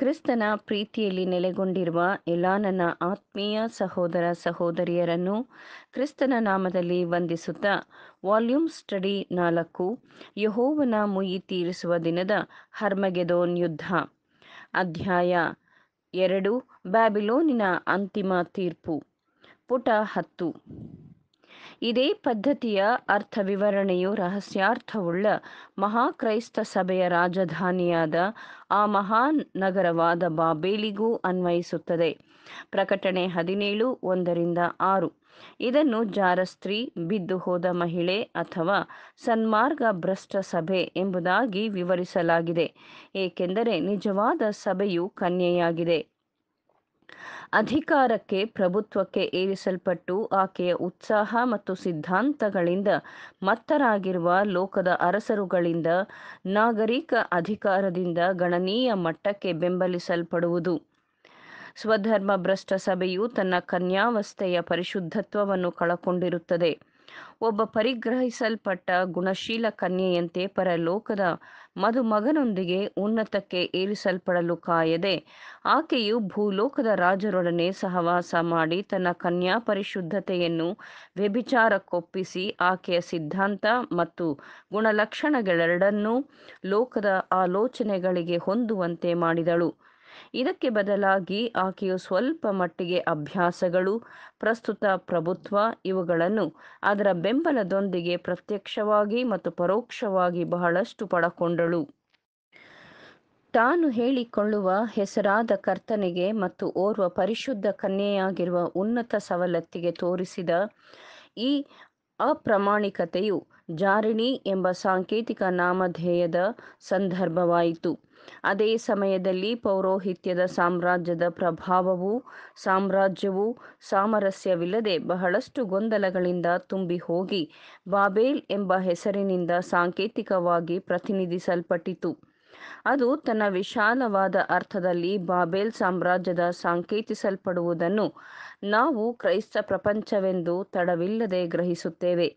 ಕ್ರಿಸ್ತನ ಪ್ರೀತಿಯಲ್ಲಿ ನೆಲೆಗೊಂಡಿರುವ ಎಲ್ಲ ನನ್ನ ಆತ್ಮೀಯ ಸಹೋದರ ಸಹೋದರಿಯರನ್ನು ಕ್ರಿಸ್ತನ ನಾಮದಲ್ಲಿ ವಂದಿಸುತ್ತಾ ವಾಲ್ಯೂಮ್ ಸ್ಟಡಿ ನಾಲ್ಕು ಯಹೋವನ ಮುಯಿ ತೀರಿಸುವ ದಿನದ ಹರ್ಮಗೆದೋನ್ ಯುದ್ಧ ಅಧ್ಯಾಯ ಎರಡು ಬ್ಯಾಬಿಲೋನಿನ ಅಂತಿಮ ತೀರ್ಪು ಪುಟ ಹತ್ತು ಇದೇ ಪದ್ಧತಿಯ ಅರ್ಥ ವಿವರಣೆಯು ರಹಸ್ಯಾರ್ಥವುಳ್ಳ ಮಹಾಕ್ರೈಸ್ತ ಸಭೆಯ ರಾಜಧಾನಿಯಾದ ಆ ಮಹಾನ್ ನಗರವಾದ ಬಾಬೇಲಿಗೂ ಅನ್ವಯಿಸುತ್ತದೆ ಪ್ರಕಟಣೆ ಹದಿನೇಳು ಒಂದರಿಂದ ಆರು ಇದನ್ನು ಜಾರಸ್ತ್ರಿ ಬಿದ್ದು ಹೋದ ಮಹಿಳೆ ಅಥವಾ ಸನ್ಮಾರ್ಗ ಭ್ರಷ್ಟ ಸಭೆ ಎಂಬುದಾಗಿ ವಿವರಿಸಲಾಗಿದೆ ಏಕೆಂದರೆ ನಿಜವಾದ ಸಭೆಯು ಕನ್ಯೆಯಾಗಿದೆ ಅಧಿಕಾರಕ್ಕೆ ಪ್ರಭುತ್ವಕ್ಕೆ ಏರಿಸಲ್ಪಟ್ಟು ಆಕೆಯ ಉತ್ಸಾಹ ಮತ್ತು ಸಿದ್ಧಾಂತಗಳಿಂದ ಮತ್ತರಾಗಿರುವ ಲೋಕದ ಅರಸರುಗಳಿಂದ ನಾಗರಿಕ ಅಧಿಕಾರದಿಂದ ಗಣನೀಯ ಮಟ್ಟಕ್ಕೆ ಬೆಂಬಲಿಸಲ್ಪಡುವುದು ಸ್ವಧರ್ಮ ಭ್ರಷ್ಟ ಸಭೆಯು ತನ್ನ ಕನ್ಯಾವಸ್ಥೆಯ ಪರಿಶುದ್ಧತ್ವವನ್ನು ಕಳಕೊಂಡಿರುತ್ತದೆ ಒಬ್ಬ ಪರಿಗ್ರಹಿಸಲ್ಪಟ್ಟ ಗುಣಶೀಲ ಕನ್ಯೆಯಂತೆ ಪರಲೋಕದ ಮದುಮಗನೊಂದಿಗೆ ಉನ್ನತಕ್ಕೆ ಏರಿಸಲ್ಪಡಲು ಕಾಯದೆ ಆಕೆಯು ಭೂಲೋಕದ ರಾಜರೊಡನೆ ಸಹವಾಸ ಮಾಡಿ ತನ್ನ ಕನ್ಯಾ ಪರಿಶುದ್ಧತೆಯನ್ನು ವ್ಯಭಿಚಾರಕ್ಕೊಪ್ಪಿಸಿ ಆಕೆಯ ಸಿದ್ಧಾಂತ ಮತ್ತು ಗುಣಲಕ್ಷಣಗಳೆರಡನ್ನೂ ಲೋಕದ ಆಲೋಚನೆಗಳಿಗೆ ಹೊಂದುವಂತೆ ಮಾಡಿದಳು ಇದಕ್ಕೆ ಬದಲಾಗಿ ಆಕೆಯು ಸ್ವಲ್ಪ ಮಟ್ಟಿಗೆ ಅಭ್ಯಾಸಗಳು ಪ್ರಸ್ತುತ ಪ್ರಭುತ್ವ ಇವುಗಳನ್ನು ಅದರ ಬೆಂಬಲದೊಂದಿಗೆ ಪ್ರತ್ಯಕ್ಷವಾಗಿ ಮತ್ತು ಪರೋಕ್ಷವಾಗಿ ಬಹಳಷ್ಟು ಪಡಕೊಂಡಳು ತಾನು ಹೇಳಿಕೊಳ್ಳುವ ಹೆಸರಾದ ಕರ್ತನಿಗೆ ಮತ್ತು ಓರ್ವ ಪರಿಶುದ್ಧ ಕನ್ಯೆಯಾಗಿರುವ ಉನ್ನತ ಸವಲತ್ತಿಗೆ ತೋರಿಸಿದ ಈ ಅಪ್ರಾಮಾಣಿಕತೆಯು ಜಾರಿಣಿ ಎಂಬ ಸಾಂಕೇತಿಕ ನಾಮಧೇಯದ ಸಂದರ್ಭವಾಯಿತು ಅದೇ ಸಮಯದಲ್ಲಿ ಪೌರೋಹಿತ್ಯದ ಸಾಮ್ರಾಜ್ಯದ ಪ್ರಭಾವವು ಸಾಮ್ರಾಜ್ಯವು ಸಾಮರಸ್ಯವಿಲ್ಲದೆ ಬಹಳಷ್ಟು ಗೊಂದಲಗಳಿಂದ ತುಂಬಿ ಹೋಗಿ ಬಾಬೇಲ್ ಎಂಬ ಹೆಸರಿನಿಂದ ಸಾಂಕೇತಿಕವಾಗಿ ಪ್ರತಿನಿಧಿಸಲ್ಪಟ್ಟಿತು ಅದು ತನ್ನ ವಿಶಾಲವಾದ ಅರ್ಥದಲ್ಲಿ ಬಾಬೆಲ್ ಸಾಮ್ರಾಜ್ಯದ ಸಾಂಕೇತಿಸಲ್ಪಡುವುದನ್ನು ನಾವು ಕ್ರೈಸ್ತ ಪ್ರಪಂಚವೆಂದು ತಡವಿಲ್ಲದೆ ಗ್ರಹಿಸುತ್ತೇವೆ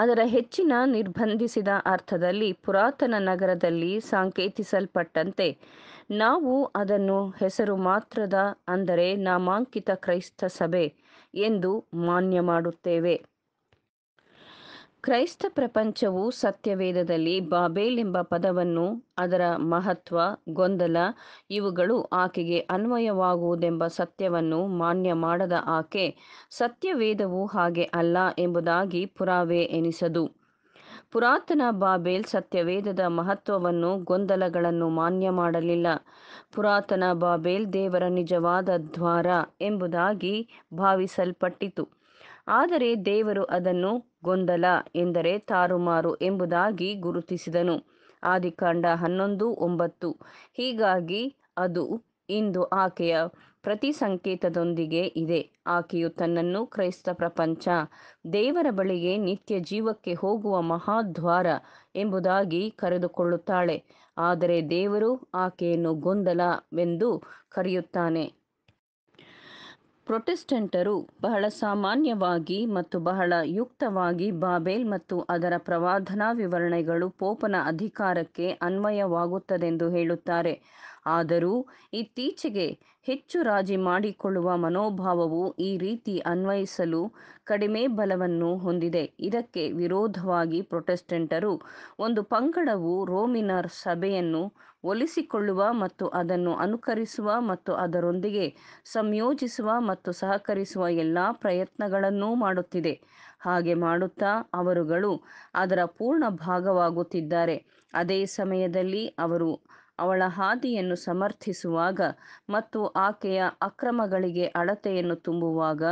ಅದರ ಹೆಚ್ಚಿನ ನಿರ್ಬಂಧಿಸಿದ ಅರ್ಥದಲ್ಲಿ ಪುರಾತನ ನಗರದಲ್ಲಿ ಸಾಂಕೇತಿಸಲ್ಪಟ್ಟಂತೆ ನಾವು ಅದನ್ನು ಹೆಸರು ಮಾತ್ರದ ಅಂದರೆ ನಾಮಾಂಕಿತ ಕ್ರೈಸ್ತ ಸಭೆ ಎಂದು ಮಾನ್ಯ ಮಾಡುತ್ತೇವೆ ಕ್ರೈಸ್ತ ಪ್ರಪಂಚವು ಸತ್ಯವೇದದಲ್ಲಿ ಬಾಬೇಲ್ ಎಂಬ ಪದವನ್ನು ಅದರ ಮಹತ್ವ ಗೊಂದಲ ಇವುಗಳು ಆಕೆಗೆ ಅನ್ವಯವಾಗುವುದೆಂಬ ಸತ್ಯವನ್ನು ಮಾನ್ಯ ಮಾಡದ ಆಕೆ ಸತ್ಯವೇದವು ಹಾಗೆ ಅಲ್ಲ ಎಂಬುದಾಗಿ ಪುರಾವೆ ಎನಿಸದು ಪುರಾತನ ಬಾಬೇಲ್ ಸತ್ಯವೇದದ ಮಹತ್ವವನ್ನು ಗೊಂದಲಗಳನ್ನು ಮಾನ್ಯ ಮಾಡಲಿಲ್ಲ ಪುರಾತನ ಬಾಬೇಲ್ ದೇವರ ನಿಜವಾದ ದ್ವಾರ ಎಂಬುದಾಗಿ ಭಾವಿಸಲ್ಪಟ್ಟಿತು ಆದರೆ ದೇವರು ಅದನ್ನು ಗೊಂದಲ ಎಂದರೆ ತಾರುಮಾರು ಎಂಬುದಾಗಿ ಗುರುತಿಸಿದನು ಆದಿಕಾಂಡ ಹನ್ನೊಂದು ಒಂಬತ್ತು ಹೀಗಾಗಿ ಅದು ಇಂದು ಆಕೆಯ ಪ್ರತಿ ಸಂಕೇತದೊಂದಿಗೆ ಇದೆ ಆಕೆಯು ತನ್ನನ್ನು ಕ್ರೈಸ್ತ ಪ್ರಪಂಚ ದೇವರ ಬಳಿಗೆ ನಿತ್ಯ ಜೀವಕ್ಕೆ ಹೋಗುವ ಮಹಾದ್ವಾರ ಎಂಬುದಾಗಿ ಕರೆದುಕೊಳ್ಳುತ್ತಾಳೆ ಆದರೆ ದೇವರು ಆಕೆಯನ್ನು ಗೊಂದಲವೆಂದು ಕರೆಯುತ್ತಾನೆ ಪ್ರೊಟೆಸ್ಟೆಂಟರು ಬಹಳ ಸಾಮಾನ್ಯವಾಗಿ ಮತ್ತು ಬಹಳ ಯುಕ್ತವಾಗಿ ಬಾಬೆಲ್ ಮತ್ತು ಅದರ ಪ್ರವಾದನಾ ವಿವರಣೆಗಳು ಪೋಪನ ಅಧಿಕಾರಕ್ಕೆ ಅನ್ವಯವಾಗುತ್ತದೆಂದು ಹೇಳುತ್ತಾರೆ ಆದರೂ ಇತ್ತೀಚೆಗೆ ಹೆಚ್ಚು ರಾಜಿ ಮಾಡಿಕೊಳ್ಳುವ ಮನೋಭಾವವು ಈ ರೀತಿ ಅನ್ವಯಿಸಲು ಕಡಿಮೆ ಬಲವನ್ನು ಹೊಂದಿದೆ ಇದಕ್ಕೆ ವಿರೋಧವಾಗಿ ಪ್ರೊಟೆಸ್ಟೆಂಟರು ಒಂದು ಪಂಗಡವು ರೋಮಿನರ್ ಸಭೆಯನ್ನು ಒಲಿಸಿಕೊಳ್ಳುವ ಮತ್ತು ಅದನ್ನು ಅನುಕರಿಸುವ ಮತ್ತು ಅದರೊಂದಿಗೆ ಸಂಯೋಜಿಸುವ ಮತ್ತು ಸಹಕರಿಸುವ ಎಲ್ಲ ಪ್ರಯತ್ನಗಳನ್ನೂ ಮಾಡುತ್ತಿದೆ ಹಾಗೆ ಮಾಡುತ್ತಾ ಅವರುಗಳು ಅದರ ಪೂರ್ಣ ಭಾಗವಾಗುತ್ತಿದ್ದಾರೆ ಅದೇ ಸಮಯದಲ್ಲಿ ಅವರು ಅವಳ ಹಾದಿಯನ್ನು ಸಮರ್ಥಿಸುವಾಗ ಮತ್ತು ಆಕೆಯ ಅಕ್ರಮಗಳಿಗೆ ಅಳತೆಯನ್ನು ತುಂಬುವಾಗ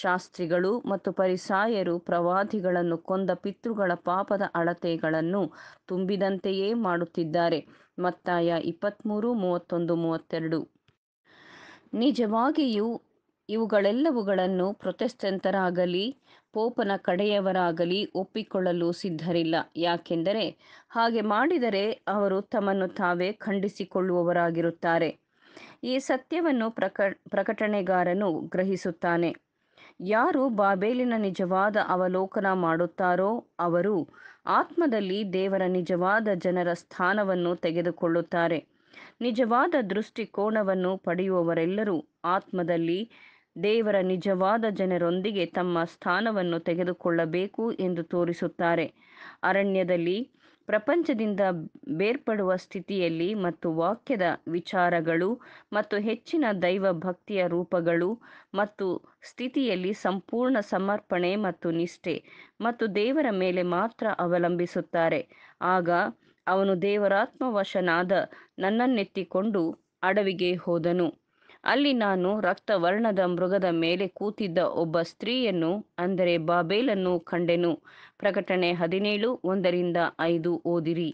ಶಾಸ್ತ್ರಿಗಳು ಮತ್ತು ಪರಿಸಾಯರು ಪ್ರವಾದಿಗಳನ್ನು ಕೊಂದ ಪಿತೃಗಳ ಪಾಪದ ಅಳತೆಗಳನ್ನು ತುಂಬಿದಂತೆಯೇ ಮಾಡುತ್ತಿದ್ದಾರೆ ಮತ್ತಾಯ ಇಪ್ಪತ್ತ್ಮೂರು ಮೂವತ್ತೊಂದು ಮೂವತ್ತೆರಡು ನಿಜವಾಗಿಯೂ ಇವುಗಳೆಲ್ಲವುಗಳನ್ನು ಪ್ರೊಟೆಸ್ಟೆಂಟರಾಗಲಿ ಪೋಪನ ಕಡೆಯವರಾಗಲಿ ಒಪ್ಪಿಕೊಳ್ಳಲು ಸಿದ್ಧರಿಲ್ಲ ಯಾಕೆಂದರೆ ಹಾಗೆ ಮಾಡಿದರೆ ಅವರು ತಮ್ಮನ್ನು ತಾವೇ ಖಂಡಿಸಿಕೊಳ್ಳುವವರಾಗಿರುತ್ತಾರೆ ಈ ಸತ್ಯವನ್ನು ಪ್ರಕ ಪ್ರಕಟಣೆಗಾರನು ಗ್ರಹಿಸುತ್ತಾನೆ ಯಾರು ಬಾಬೇಲಿನ ನಿಜವಾದ ಅವಲೋಕನ ಮಾಡುತ್ತಾರೋ ಅವರು ಆತ್ಮದಲ್ಲಿ ದೇವರ ನಿಜವಾದ ಜನರ ಸ್ಥಾನವನ್ನು ತೆಗೆದುಕೊಳ್ಳುತ್ತಾರೆ ನಿಜವಾದ ದೃಷ್ಟಿಕೋನವನ್ನು ಪಡೆಯುವವರೆಲ್ಲರೂ ಆತ್ಮದಲ್ಲಿ ದೇವರ ನಿಜವಾದ ಜನರೊಂದಿಗೆ ತಮ್ಮ ಸ್ಥಾನವನ್ನು ತೆಗೆದುಕೊಳ್ಳಬೇಕು ಎಂದು ತೋರಿಸುತ್ತಾರೆ ಅರಣ್ಯದಲ್ಲಿ ಪ್ರಪಂಚದಿಂದ ಬೇರ್ಪಡುವ ಸ್ಥಿತಿಯಲ್ಲಿ ಮತ್ತು ವಾಕ್ಯದ ವಿಚಾರಗಳು ಮತ್ತು ಹೆಚ್ಚಿನ ದೈವ ಭಕ್ತಿಯ ರೂಪಗಳು ಮತ್ತು ಸ್ಥಿತಿಯಲ್ಲಿ ಸಂಪೂರ್ಣ ಸಮರ್ಪಣೆ ಮತ್ತು ನಿಷ್ಠೆ ಮತ್ತು ದೇವರ ಮೇಲೆ ಮಾತ್ರ ಅವಲಂಬಿಸುತ್ತಾರೆ ಆಗ ಅವನು ದೇವರಾತ್ಮವಶನಾದ ನನ್ನನ್ನೆತ್ತಿಕೊಂಡು ಅಡವಿಗೆ ಹೋದನು ಅಲ್ಲಿ ನಾನು ರಕ್ತವರ್ಣದ ಮೃಗದ ಮೇಲೆ ಕೂತಿದ್ದ ಒಬ್ಬ ಸ್ತ್ರೀಯನ್ನು ಅಂದರೆ ಬಾಬೇಲನ್ನು ಕಂಡೆನು ಪ್ರಕಟಣೆ ಹದಿನೇಳು ಒಂದರಿಂದ ಐದು ಓದಿರಿ